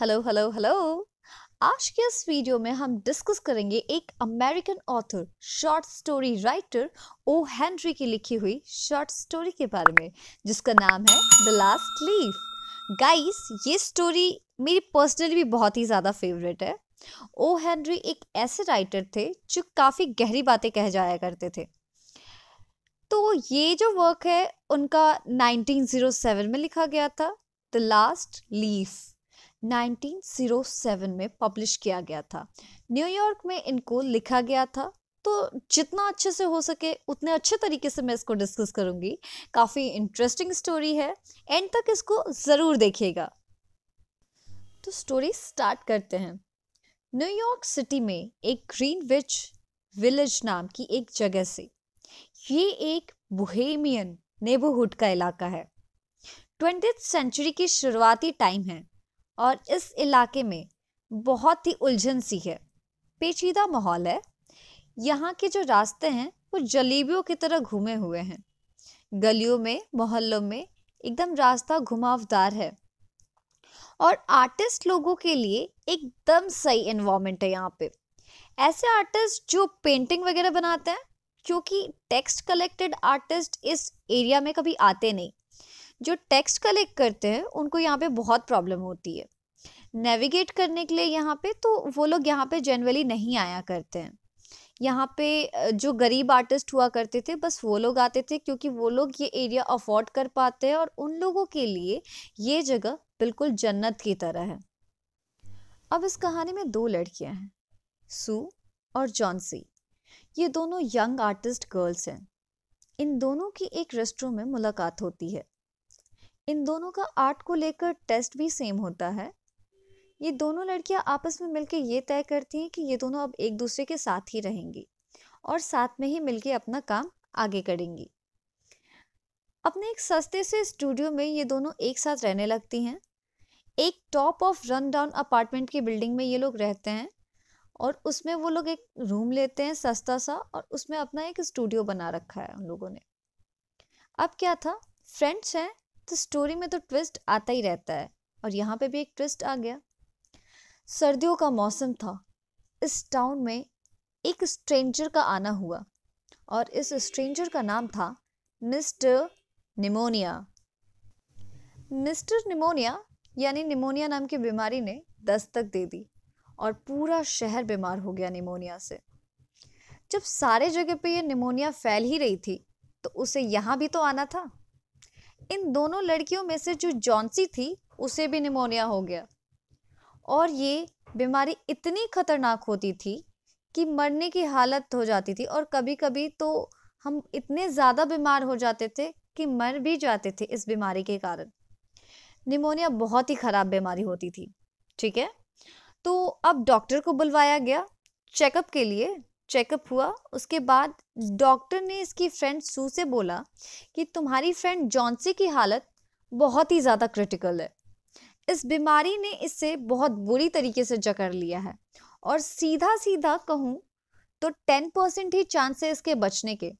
hello hello hello आज के इस वीडियो में हम डिस्कस करेंगे एक American author short story writer O Henry की लिखी हुई शॉर्ट स्टोरी के बारे में जिसका नाम है द लास्ट लीफ गाइस ये स्टोरी मेरी पर्सनली भी बहुत ही ज़्यादा फेवरेट है ओ हेनरी एक ऐसे राइटर थे जो काफ़ी गहरी बातें कह जाया करते थे तो ये जो वर्क है उनका 1907 में लिखा गया था द लास्ट लीफ 1907 में पब्लिश किया गया था न्यूयॉर्क में इनको लिखा गया था तो जितना अच्छे से हो सके उतने अच्छे तरीके से मैं इसको डिस्कस करूंगी काफ़ी इंटरेस्टिंग स्टोरी है एंड तक इसको ज़रूर देखिएगा तो स्टोरी स्टार्ट करते हैं न्यूयॉर्क सिटी में एक ग्रीन विच विलेज नाम की एक जगह से ये एक बुहेमियन नेबरहुड का इलाका है ट्वेंटी सेंचुरी की शुरुआती टाइम है और इस इलाके में बहुत ही उलझन सी है पेचीदा माहौल है यहाँ के जो रास्ते हैं वो जलेबियों की तरह घूमे हुए हैं गलियों में मोहल्लों में एकदम रास्ता घुमावदार है और आर्टिस्ट लोगों के लिए एकदम सही इन्वामेंट है यहाँ पे ऐसे आर्टिस्ट जो पेंटिंग वगैरह बनाते हैं क्योंकि टेक्स्ट कलेक्टेड आर्टिस्ट इस एरिया में कभी आते नहीं जो टेक्स्ट कलेक्ट करते हैं उनको यहाँ पे बहुत प्रॉब्लम होती है नेविगेट करने के लिए यहाँ पे तो वो लोग यहाँ पे जनरली नहीं आया करते हैं यहाँ पे जो गरीब आर्टिस्ट हुआ करते थे बस वो लोग आते थे क्योंकि वो लोग ये एरिया अफोर्ड कर पाते हैं और उन लोगों के लिए ये जगह बिल्कुल जन्नत की तरह है अब इस कहानी में दो लड़कियां हैं सू और जॉन्सी ये दोनों यंग आर्टिस्ट गर्ल्स हैं इन दोनों की एक रेस्टोरेंट में मुलाकात होती है इन दोनों का आर्ट को लेकर टेस्ट भी सेम होता है ये दोनों लड़कियां आपस में मिलकर ये तय करती हैं कि ये दोनों अब एक दूसरे के साथ ही रहेंगी और साथ में ही मिलकर अपना काम आगे करेंगी अपने एक सस्ते से स्टूडियो में ये दोनों एक साथ रहने लगती हैं एक top of run down apartment की बिल्डिंग में ये लोग रहते हैं और उसमें वो लोग एक रूम लेते हैं सस्ता सा और उसमें अपना एक स्टूडियो बना रखा है उन लोगों ने अब क्या था फ्रेंड्स हैं तो स्टोरी में तो ट्विस्ट आता ही रहता है और यहाँ पे भी एक ट्विस्ट आ गया सर्दियों का मौसम था इस टाउन में एक स्ट्रेंजर का आना हुआ और इस स्ट्रेंजर का नाम था मिस्टर निमोनिया मिस्टर निमोनिया यानी निमोनिया नाम की बीमारी ने दस्तक दे दी और पूरा शहर बीमार हो गया निमोनिया से जब सारे जगह पे ये निमोनिया फैल ही रही थी तो उसे यहाँ भी तो आना था इन दोनों लड़कियों में से जो जॉन्सी थी उसे भी निमोनिया हो गया और ये बीमारी इतनी खतरनाक होती थी कि मरने की हालत हो जाती थी और कभी कभी तो हम इतने ज़्यादा बीमार हो जाते थे कि मर भी जाते थे इस बीमारी के कारण निमोनिया बहुत ही ख़राब बीमारी होती थी ठीक है तो अब डॉक्टर को बुलवाया गया चेकअप के लिए चेकअप हुआ उसके बाद डॉक्टर ने इसकी फ्रेंड सू से बोला कि तुम्हारी फ्रेंड जॉन्सी की हालत बहुत ही ज़्यादा क्रिटिकल है इस बीमारी ने इससे बहुत बुरी तरीके से जकड़ लिया है और सीधा सीधा कहूँ तो टेन परसेंट ही चांस है इसके बचने के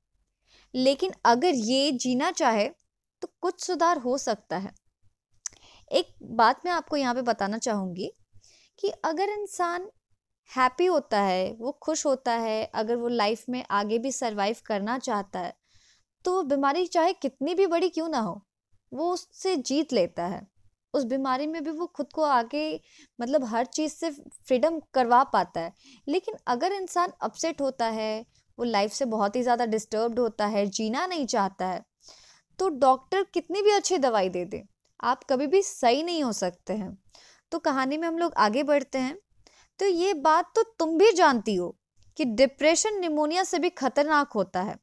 लेकिन अगर ये जीना चाहे तो कुछ सुधार हो सकता है एक बात मैं आपको यहाँ पे बताना चाहूँगी कि अगर इंसान हैप्पी होता है वो खुश होता है अगर वो लाइफ में आगे भी सरवाइव करना चाहता है तो वो बीमारी चाहे कितनी भी बड़ी क्यों ना हो वो उससे जीत लेता है उस बीमारी में भी वो खुद को आगे मतलब हर चीज़ से फ्रीडम करवा पाता है लेकिन अगर इंसान अपसेट होता है वो लाइफ से बहुत ही ज़्यादा डिस्टर्ब्ड होता है जीना नहीं चाहता है तो डॉक्टर कितनी भी अच्छी दवाई दे दे आप कभी भी सही नहीं हो सकते हैं तो कहानी में हम लोग आगे बढ़ते हैं तो ये बात तो तुम भी जानती हो कि डिप्रेशन निमोनिया से भी खतरनाक होता है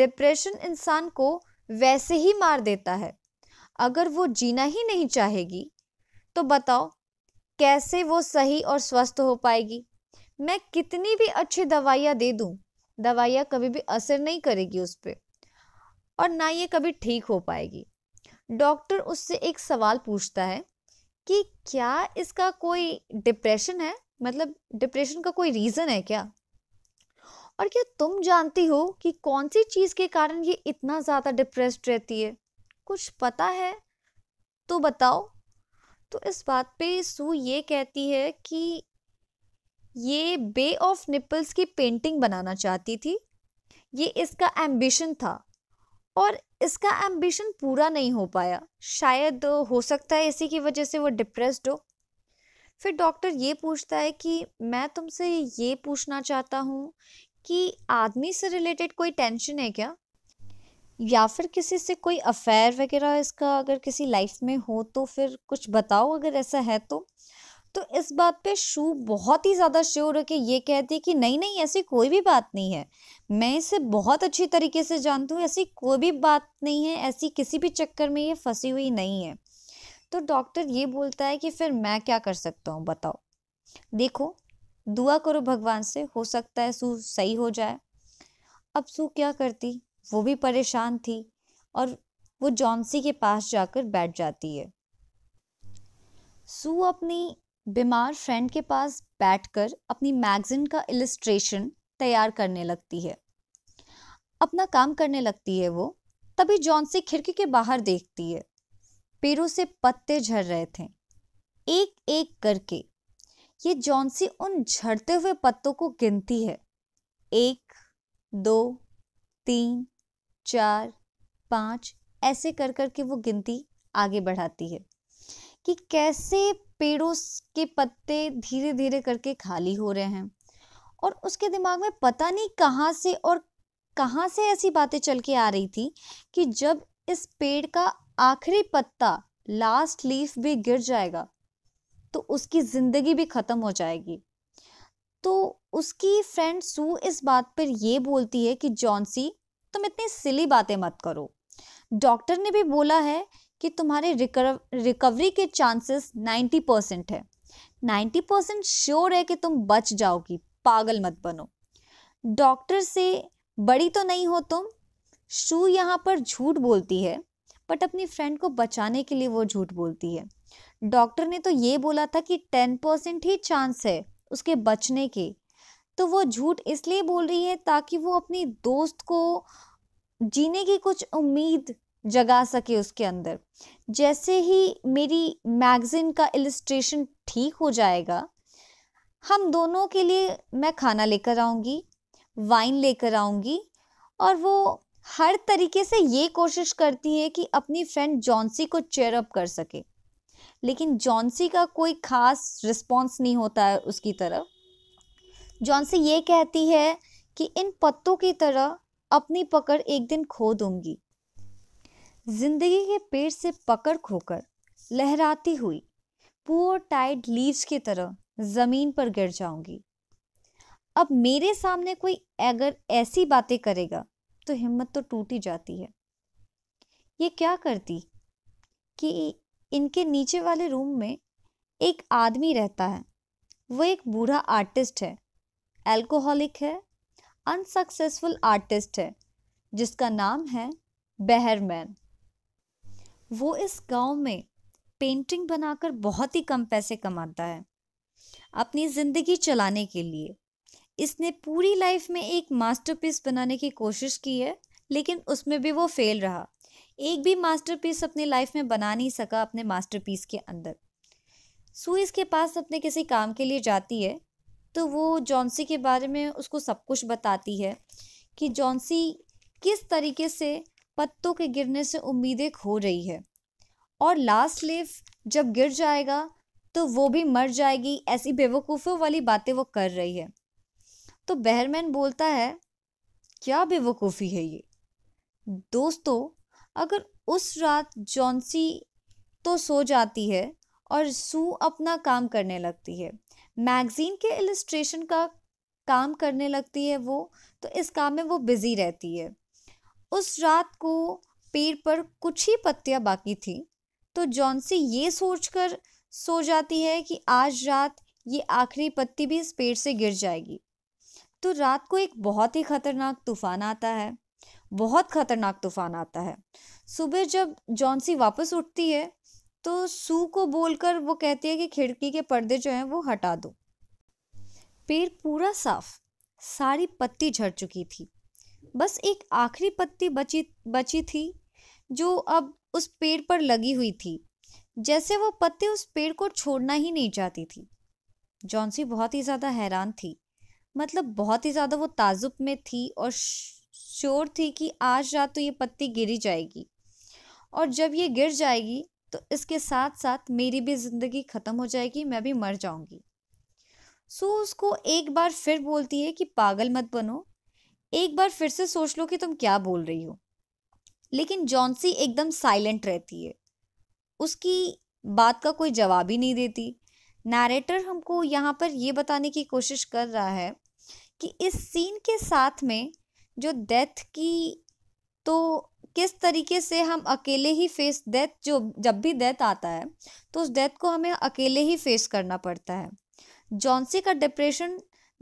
डिप्रेशन इंसान को वैसे ही मार देता है अगर वो जीना ही नहीं चाहेगी तो बताओ कैसे वो सही और स्वस्थ हो पाएगी मैं कितनी भी अच्छी दवाइयाँ दे दूँ दवाइयाँ कभी भी असर नहीं करेगी उस पर और ना ये कभी ठीक हो पाएगी डॉक्टर उससे एक सवाल पूछता है कि क्या इसका कोई डिप्रेशन है मतलब डिप्रेशन का कोई रीज़न है क्या और क्या तुम जानती हो कि कौन सी चीज़ के कारण ये इतना ज़्यादा डिप्रेस्ड रहती है कुछ पता है तो बताओ तो इस बात पे सू ये कहती है कि ये बे ऑफ निपल्स की पेंटिंग बनाना चाहती थी ये इसका एम्बिशन था और इसका एम्बिशन पूरा नहीं हो पाया शायद हो सकता है इसी की वजह से वो डिप्रेस्ड हो फिर डॉक्टर ये पूछता है कि मैं तुमसे ये पूछना चाहता हूँ कि आदमी से रिलेटेड कोई टेंशन है क्या या फिर किसी से कोई अफेयर वगैरह इसका अगर किसी लाइफ में हो तो फिर कुछ बताओ अगर ऐसा है तो तो इस बात पे शू बहुत ही ज़्यादा श्योर है कि ये कहती है कि नहीं नहीं ऐसी कोई भी बात नहीं है मैं इसे बहुत अच्छी तरीके से जानती हूँ ऐसी कोई भी बात नहीं है ऐसी किसी भी चक्कर में ये फंसी हुई नहीं है तो डॉक्टर ये बोलता है कि फिर मैं क्या कर सकता हूँ बताओ देखो दुआ करो भगवान से हो सकता है सू सही हो जाए अब सू क्या करती वो भी परेशान थी और वो जॉन्सी के पास जाकर बैठ जाती है सू अपनी बीमार फ्रेंड के पास बैठकर अपनी मैगजीन का इलिस्ट्रेशन तैयार करने लगती है अपना काम करने लगती है वो तभी जॉन्सी खिड़की के बाहर देखती है पेड़ों से पत्ते झड़ रहे थे एक एक करके ये जॉन्सी उन झड़ते हुए पत्तों को गिनती है एक दो तीन चार पाँच ऐसे कर कर के वो गिनती आगे बढ़ाती है कि कैसे पेड़ों के पत्ते धीरे धीरे करके खाली हो रहे हैं और उसके दिमाग में पता नहीं कहाँ से और कहाँ से ऐसी बातें चल के आ रही थी कि जब इस पेड़ का आखिरी पत्ता लास्ट लीफ भी गिर जाएगा तो उसकी ज़िंदगी भी ख़त्म हो जाएगी तो उसकी फ्रेंड सू इस बात पर यह बोलती है कि जॉनसी तुम इतनी सिली बातें मत करो डॉक्टर ने भी बोला है कि तुम्हारे रिकवरी के चांसेस 90 परसेंट है 90 परसेंट श्योर है कि तुम बच जाओगी पागल मत बनो डॉक्टर से बड़ी तो नहीं हो तुम शू यहाँ पर झूठ बोलती है बट अपनी फ्रेंड को बचाने के लिए वो झूठ बोलती है डॉक्टर ने तो ये बोला था कि टेन परसेंट ही चांस है उसके बचने के तो वो झूठ इसलिए बोल रही है ताकि वो अपनी दोस्त को जीने की कुछ उम्मीद जगा सके उसके अंदर जैसे ही मेरी मैगज़ीन का इलिस्ट्रेशन ठीक हो जाएगा हम दोनों के लिए मैं खाना लेकर आऊँगी वाइन लेकर आऊँगी और वो हर तरीके से ये कोशिश करती है कि अपनी फ्रेंड जॉन्सी को चेयर अप कर सके लेकिन जॉन्सी का कोई ख़ास रिस्पॉन्स नहीं होता है उसकी तरफ जॉन्सी ये कहती है कि इन पत्तों की तरह अपनी पकड़ एक दिन खो दूंगी जिंदगी के पेड़ से पकड़ खोकर लहराती हुई पुअर टाइड लीव्स की तरह ज़मीन पर गिर जाऊंगी अब मेरे सामने कोई अगर ऐसी बातें करेगा तो हिम्मत तो टूट ही जाती है ये क्या करती कि इनके नीचे वाले रूम में एक आदमी रहता है वो एक बूढ़ा आर्टिस्ट है एल्कोहलिक है अनसक्सेसफुल आर्टिस्ट है जिसका नाम है बहरमैन वो इस गांव में पेंटिंग बनाकर बहुत ही कम पैसे कमाता है अपनी ज़िंदगी चलाने के लिए इसने पूरी लाइफ में एक मास्टरपीस बनाने की कोशिश की है लेकिन उसमें भी वो फेल रहा एक भी मास्टरपीस अपनी लाइफ में बना नहीं सका अपने मास्टरपीस के अंदर सू इसके पास अपने किसी काम के लिए जाती है तो वो जॉन्सी के बारे में उसको सब कुछ बताती है कि जॉन्सी किस तरीके से पत्तों के गिरने से उम्मीदें खो रही है और लास्ट लीफ जब गिर जाएगा तो वो भी मर जाएगी ऐसी बेवकूफ़ों वाली बातें वो कर रही है तो बहरमैन बोलता है क्या बेवकूफ़ी है ये दोस्तों अगर उस रात जॉन्सी तो सो जाती है और सू अपना काम करने लगती है मैगज़ीन के इलस्ट्रेशन का काम करने लगती है वो तो इस काम में वो बिज़ी रहती है उस रात को पेड़ पर कुछ ही पत्तियाँ बाकी थी तो जॉन्सी ये सोचकर सो जाती है कि आज रात ये आखिरी पत्ती भी इस पेड़ से गिर जाएगी तो रात को एक बहुत ही खतरनाक तूफान आता है बहुत खतरनाक तूफान आता है सुबह जब जॉन्सी वापस उठती है तो सू को बोलकर वो कहती है कि खिड़की के पर्दे जो हैं वो हटा दो पेड़ पूरा साफ सारी पत्ती झड़ चुकी थी बस एक आखिरी पत्ती बची बची थी जो अब उस पेड़ पर लगी हुई थी जैसे वो पत्ते उस पेड़ को छोड़ना ही नहीं चाहती थी जॉन्सी बहुत ही ज़्यादा हैरान थी मतलब बहुत ही ज़्यादा वो ताजुब में थी और श्योर थी कि आज रात तो ये पत्ती गिरी जाएगी और जब ये गिर जाएगी तो इसके साथ साथ मेरी भी ज़िंदगी ख़त्म हो जाएगी मैं भी मर जाऊंगी सो उसको एक बार फिर बोलती है कि पागल मत बनो एक बार फिर से सोच लो कि तुम क्या बोल रही हो लेकिन जॉन्सी एकदम साइलेंट रहती है उसकी बात का कोई जवाब ही नहीं देती नैरेटर हमको यहाँ पर ये बताने की कोशिश कर रहा है कि इस सीन के साथ में जो डेथ की तो किस तरीके से हम अकेले ही फेस डेथ जो जब भी डेथ आता है तो उस डेथ को हमें अकेले ही फेस करना पड़ता है जॉन्सी का डिप्रेशन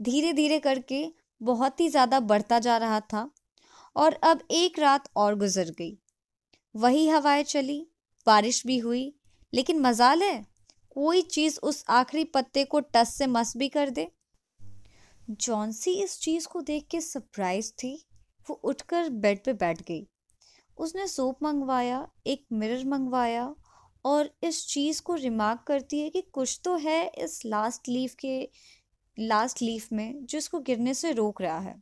धीरे धीरे करके बहुत ही ज़्यादा बढ़ता जा रहा था और अब एक रात और गुजर गई वही हवाएं चली बारिश भी हुई लेकिन मजाल है कोई चीज़ उस आखिरी पत्ते को टस से मस भी कर दे जॉन्सी इस चीज़ को देख के सरप्राइज थी वो उठकर बेड पे बैठ गई उसने सोप मंगवाया एक मिरर मंगवाया और इस चीज़ को रिमार्क करती है कि कुछ तो है इस लास्ट लीफ के लास्ट लीफ में जिसको गिरने से रोक रहा है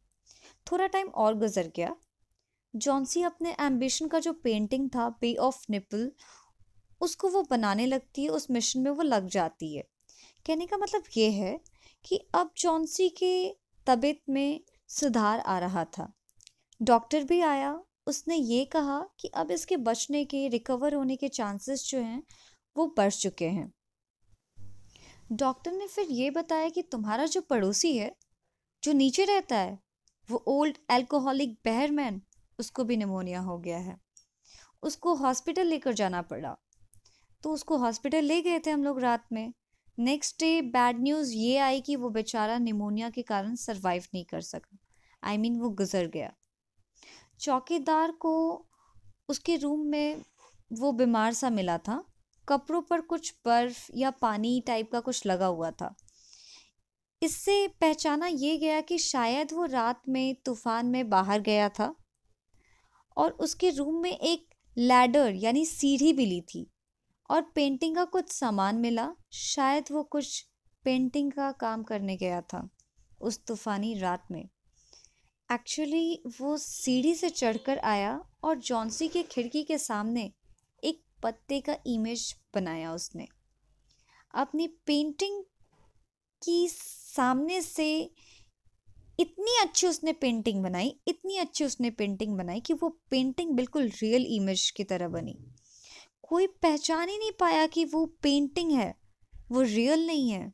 थोड़ा टाइम और गुजर गया जॉन्सी अपने एम्बिशन का जो पेंटिंग था बे ऑफ निपल उसको वो बनाने लगती है उस मिशन में वो लग जाती है कहने का मतलब ये है कि अब जॉन्सी के तबीयत में सुधार आ रहा था डॉक्टर भी आया उसने ये कहा कि अब इसके बचने के रिकवर होने के चांसेस जो हैं वो बढ़ चुके हैं डॉक्टर ने फिर ये बताया कि तुम्हारा जो पड़ोसी है जो नीचे रहता है वो ओल्ड एल्कोहलिक बहरमैन उसको भी निमोनिया हो गया है उसको हॉस्पिटल लेकर जाना पड़ा तो उसको हॉस्पिटल ले गए थे हम लोग रात में नेक्स्ट डे बैड न्यूज़ ये आई कि वो बेचारा निमोनिया के कारण सर्वाइव नहीं कर सका आई I मीन mean, वो गुजर गया चौकीदार को उसके रूम में वो बीमार सा मिला था कपड़ों पर कुछ बर्फ़ या पानी टाइप का कुछ लगा हुआ था इससे पहचाना ये गया कि शायद वो रात में तूफान में बाहर गया था और उसके रूम में एक लैडर यानी सीढ़ी मिली थी और पेंटिंग का कुछ सामान मिला शायद वो कुछ पेंटिंग का काम करने गया था उस तूफ़ानी रात में एक्चुअली वो सीढ़ी से चढ़कर आया और जॉन्सी के खिड़की के सामने एक पत्ते का इमेज बनाया उसने अपनी पेंटिंग कि सामने से इतनी अच्छी उसने पेंटिंग बनाई इतनी अच्छी उसने पेंटिंग बनाई कि वो पेंटिंग बिल्कुल रियल इमेज की तरह बनी कोई पहचान ही नहीं पाया कि वो पेंटिंग है वो रियल नहीं है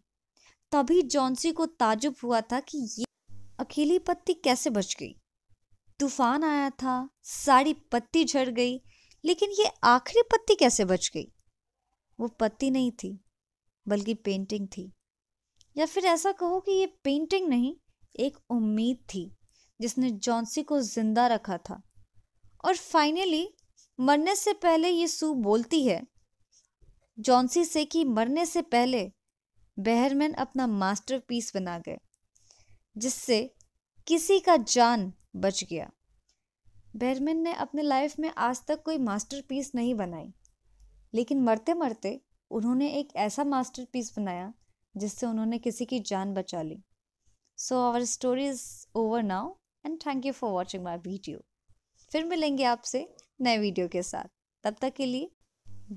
तभी जॉन्सी को ताजुब हुआ था कि ये अकेली पत्ती कैसे बच गई तूफान आया था सारी पत्ती झड़ गई लेकिन ये आखिरी पत्ती कैसे बच गई वो पत्ती नहीं थी बल्कि पेंटिंग थी या फिर ऐसा कहो कि ये पेंटिंग नहीं एक उम्मीद थी जिसने जॉन्सी को जिंदा रखा था और फाइनली मरने से पहले ये सू बोलती है जॉन्सी से कि मरने से पहले बहरमैन अपना मास्टरपीस बना गए जिससे किसी का जान बच गया बहरमैन ने अपने लाइफ में आज तक कोई मास्टरपीस नहीं बनाई लेकिन मरते मरते उन्होंने एक ऐसा मास्टरपीस बनाया जिससे उन्होंने किसी की जान बचा ली so our story is over now and thank you for watching my video फिर मिलेंगे आपसे नए वीडियो के साथ तब तक के लिए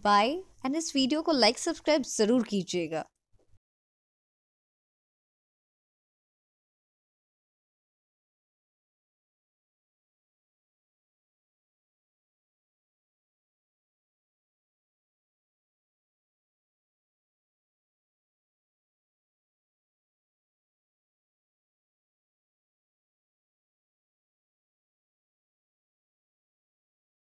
बाय एंड इस वीडियो को लाइक सब्सक्राइब ज़रूर कीजिएगा